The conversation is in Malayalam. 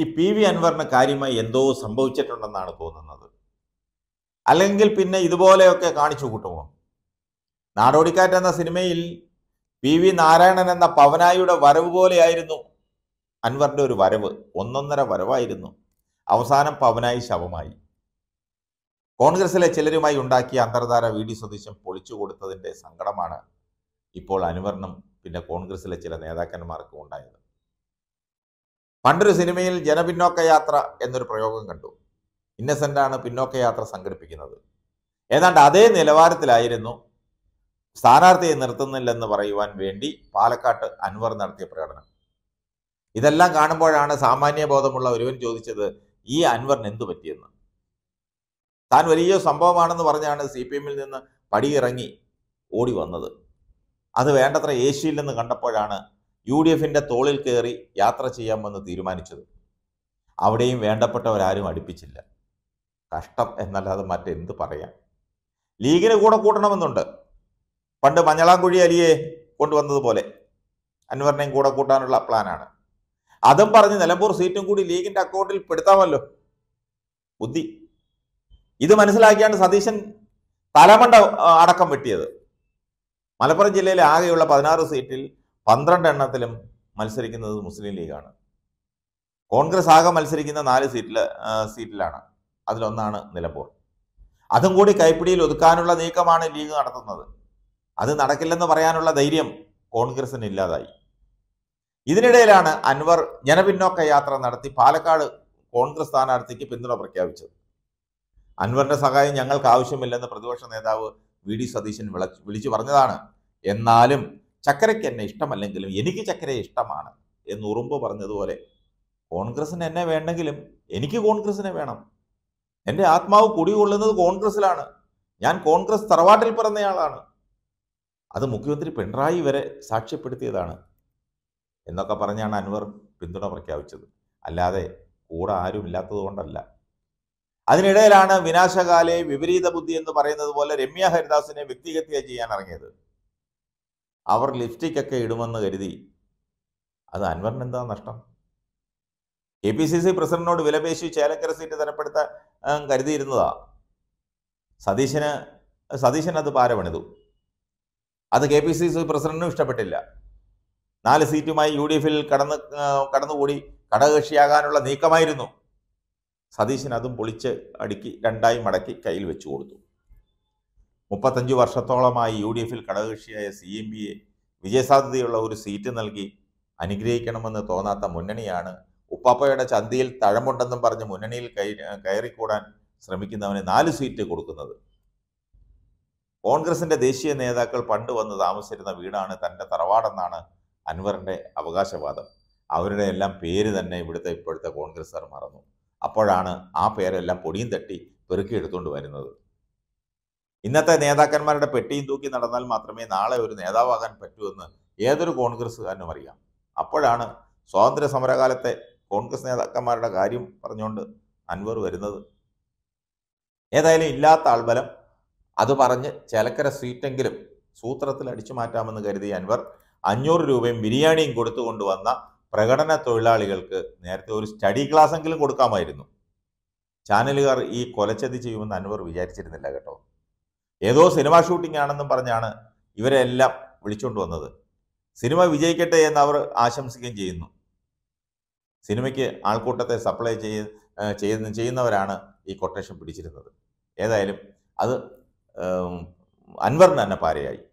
ഈ പി വി അൻവറിന് കാര്യമായി എന്തോ സംഭവിച്ചിട്ടുണ്ടെന്നാണ് തോന്നുന്നത് അല്ലെങ്കിൽ പിന്നെ ഇതുപോലെയൊക്കെ കാണിച്ചു കൂട്ടുമോ നാടോടിക്കാറ്റ് എന്ന സിനിമയിൽ പി വി നാരായണൻ എന്ന പവനായിയുടെ വരവ് പോലെയായിരുന്നു അൻവറിൻ്റെ ഒരു വരവ് ഒന്നൊന്നര വരവായിരുന്നു അവസാനം പവനായി ശവമായി കോൺഗ്രസിലെ ചിലരുമായി ഉണ്ടാക്കിയ അന്തർധാര വി ഡി സ്വദേശം പൊളിച്ചു കൊടുത്തതിൻ്റെ സങ്കടമാണ് ഇപ്പോൾ അൻവറിനും പിന്നെ കോൺഗ്രസിലെ ചില നേതാക്കന്മാർക്കും ഉണ്ടായത് പണ്ടൊരു സിനിമയിൽ ജനപിന്നോക്ക യാത്ര എന്നൊരു പ്രയോഗം കണ്ടു ഇന്നസെൻ്റാണ് പിന്നോക്ക യാത്ര സംഘടിപ്പിക്കുന്നത് ഏതാണ്ട് അതേ നിലവാരത്തിലായിരുന്നു സ്ഥാനാർത്ഥിയെ നിർത്തുന്നില്ലെന്ന് പറയുവാൻ വേണ്ടി പാലക്കാട്ട് അൻവർ നടത്തിയ പ്രകടനം ഇതെല്ലാം കാണുമ്പോഴാണ് സാമാന്യ ബോധമുള്ള ഒരുവൻ ചോദിച്ചത് ഈ അൻവറിന് എന്തു പറ്റിയെന്ന് താൻ വലിയ സംഭവമാണെന്ന് പറഞ്ഞാണ് സി പി എമ്മിൽ നിന്ന് പടിയിറങ്ങി ഓടി വന്നത് അത് വേണ്ടത്ര നിന്ന് കണ്ടപ്പോഴാണ് യു ഡി എഫിൻ്റെ തോളിൽ കയറി യാത്ര ചെയ്യാമെന്ന് തീരുമാനിച്ചത് അവിടെയും വേണ്ടപ്പെട്ടവരാരും അടുപ്പിച്ചില്ല കഷ്ടം എന്നല്ലാതെ മറ്റെന്ത് പറയാം ലീഗിന് കൂടെ കൂട്ടണമെന്നുണ്ട് പണ്ട് മഞ്ഞളാംകുഴി അലിയെ കൊണ്ടുവന്നതുപോലെ അൻവറിനെയും കൂടെ കൂട്ടാനുള്ള പ്ലാനാണ് അതും പറഞ്ഞ് നിലമ്പൂർ സീറ്റും കൂടി ലീഗിൻ്റെ അക്കൗണ്ടിൽ പെടുത്താമല്ലോ ബുദ്ധി ഇത് മനസ്സിലാക്കിയാണ് സതീശൻ തലമണ്ട അടക്കം വെട്ടിയത് മലപ്പുറം ജില്ലയിലെ ആകെയുള്ള പതിനാറ് സീറ്റിൽ പന്ത്രണ്ട് എണ്ണത്തിലും മത്സരിക്കുന്നത് മുസ്ലിം ലീഗാണ് കോൺഗ്രസ് ആകെ മത്സരിക്കുന്ന നാല് സീറ്റിൽ സീറ്റിലാണ് അതിലൊന്നാണ് നിലമ്പൂർ അതും കൂടി കൈപ്പിടിയിൽ ഒതുക്കാനുള്ള നീക്കമാണ് ലീഗ് നടത്തുന്നത് അത് നടക്കില്ലെന്ന് പറയാനുള്ള ധൈര്യം കോൺഗ്രസിന് ഇല്ലാതായി ഇതിനിടയിലാണ് അൻവർ ജനപിന്നോക്ക യാത്ര നടത്തി പാലക്കാട് കോൺഗ്രസ് സ്ഥാനാർത്ഥിക്ക് പിന്തുണ പ്രഖ്യാപിച്ചത് അൻവറിന്റെ സഹായം ഞങ്ങൾക്ക് ആവശ്യമില്ലെന്ന് പ്രതിപക്ഷ നേതാവ് വി ഡി സതീശൻ വിളിച്ചു പറഞ്ഞതാണ് എന്നാലും ചക്കരയ്ക്ക് എന്നെ ഇഷ്ടമല്ലെങ്കിലും എനിക്ക് ചക്കര ഇഷ്ടമാണ് എന്ന് ഉറുമ്പ് പറഞ്ഞതുപോലെ കോൺഗ്രസിന് എന്നെ വേണ്ടെങ്കിലും എനിക്ക് കോൺഗ്രസിനെ വേണം എൻ്റെ ആത്മാവ് കുടികൊള്ളുന്നത് കോൺഗ്രസ്സിലാണ് ഞാൻ കോൺഗ്രസ് തറവാട്ടിൽ പിറന്നയാളാണ് അത് മുഖ്യമന്ത്രി പിണറായി വരെ സാക്ഷ്യപ്പെടുത്തിയതാണ് എന്നൊക്കെ പറഞ്ഞാണ് അൻവർ പിന്തുണ പ്രഖ്യാപിച്ചത് അല്ലാതെ കൂടെ ആരും കൊണ്ടല്ല അതിനിടയിലാണ് വിനാശകാലെ വിപരീത ബുദ്ധി എന്ന് പറയുന്നത് പോലെ രമ്യ ഹരിദാസിനെ വ്യക്തിഗത്യ ചെയ്യാൻ ഇറങ്ങിയത് അവർ ലിപ്സ്റ്റിക്കൊക്കെ ഇടുമെന്ന് കരുതി അത് അൻവറിന് എന്താ നഷ്ടം എ പി സി സി പ്രസിഡന്റിനോട് വിലപേശി ചേലക്കര സീറ്റ് തരപ്പെടുത്താൻ കരുതിയിരുന്നതാ സതീശന് സതീശൻ അത് പാരപണിതു അത് കെ പി സി സി പ്രസിഡന്റിനും ഇഷ്ടപ്പെട്ടില്ല നാല് സീറ്റുമായി യു ഡി എഫിൽ കടന്ന് കടന്നുകൂടി ഘടകകക്ഷിയാകാനുള്ള നീക്കമായിരുന്നു സതീശൻ അതും പൊളിച്ച് അടുക്കി രണ്ടായി മടക്കി കയ്യിൽ വെച്ചു കൊടുത്തു മുപ്പത്തഞ്ച് വർഷത്തോളമായി യു ഡി എഫിൽ ഘടകകക്ഷിയായ സി എം പിയെ വിജയസാധ്യതയുള്ള ഒരു സീറ്റ് നൽകി അനുഗ്രഹിക്കണമെന്ന് തോന്നാത്ത മുന്നണിയാണ് ഉപ്പാപ്പയുടെ ചന്തിയിൽ തഴമുണ്ടെന്നും പറഞ്ഞ് മുന്നണിയിൽ കയറിക്കൂടാൻ ശ്രമിക്കുന്നവന് നാല് സീറ്റ് കൊടുക്കുന്നത് കോൺഗ്രസിന്റെ ദേശീയ നേതാക്കൾ പണ്ട് വന്ന് താമസിച്ചിരുന്ന വീടാണ് തൻ്റെ തറവാടെന്നാണ് അൻവറിന്റെ അവകാശവാദം അവരുടെ എല്ലാം പേര് തന്നെ ഇവിടുത്തെ ഇപ്പോഴത്തെ കോൺഗ്രസ്സുകാർ മറന്നു അപ്പോഴാണ് ആ പേരെല്ലാം പൊടിയും തട്ടി പെറുക്കിയെടുത്തുകൊണ്ട് വരുന്നത് ഇന്നത്തെ നേതാക്കന്മാരുടെ പെട്ടിയും തൂക്കി നടന്നാൽ മാത്രമേ നാളെ ഒരു നേതാവാകാൻ പറ്റൂ എന്ന് ഏതൊരു കോൺഗ്രസ്സുകാരനും അറിയാം അപ്പോഴാണ് സ്വാതന്ത്ര്യ സമരകാലത്തെ കോൺഗ്രസ് നേതാക്കന്മാരുടെ കാര്യം പറഞ്ഞുകൊണ്ട് അൻവർ വരുന്നത് ഏതായാലും ഇല്ലാത്ത ആൾബലം അത് പറഞ്ഞ് ചിലക്കര സീറ്റെങ്കിലും സൂത്രത്തിൽ അടിച്ചു മാറ്റാമെന്ന് കരുതിയ അൻവർ അഞ്ഞൂറ് രൂപയും ബിരിയാണിയും കൊടുത്തുകൊണ്ട് വന്ന പ്രകടന തൊഴിലാളികൾക്ക് നേരത്തെ ഒരു സ്റ്റഡി ക്ലാസ് എങ്കിലും കൊടുക്കാമായിരുന്നു ചാനലുകാർ ഈ കൊലച്ചതി ചെയ്യുമെന്ന് അൻവർ വിചാരിച്ചിരുന്നില്ല കേട്ടോ ഏതോ സിനിമ ഷൂട്ടിംഗ് ആണെന്നും പറഞ്ഞാണ് ഇവരെ എല്ലാം വിളിച്ചുകൊണ്ട് വന്നത് സിനിമ വിജയിക്കട്ടെ എന്ന് അവർ ആശംസിക്കുകയും ചെയ്യുന്നു സിനിമയ്ക്ക് ആൾക്കൂട്ടത്തെ സപ്ലൈ ചെയ്യുന്ന ചെയ്യുന്നവരാണ് ഈ കൊട്ടേഷൻ പിടിച്ചിരുന്നത് ഏതായാലും അത് അൻവറിന് തന്നെ പാരയായി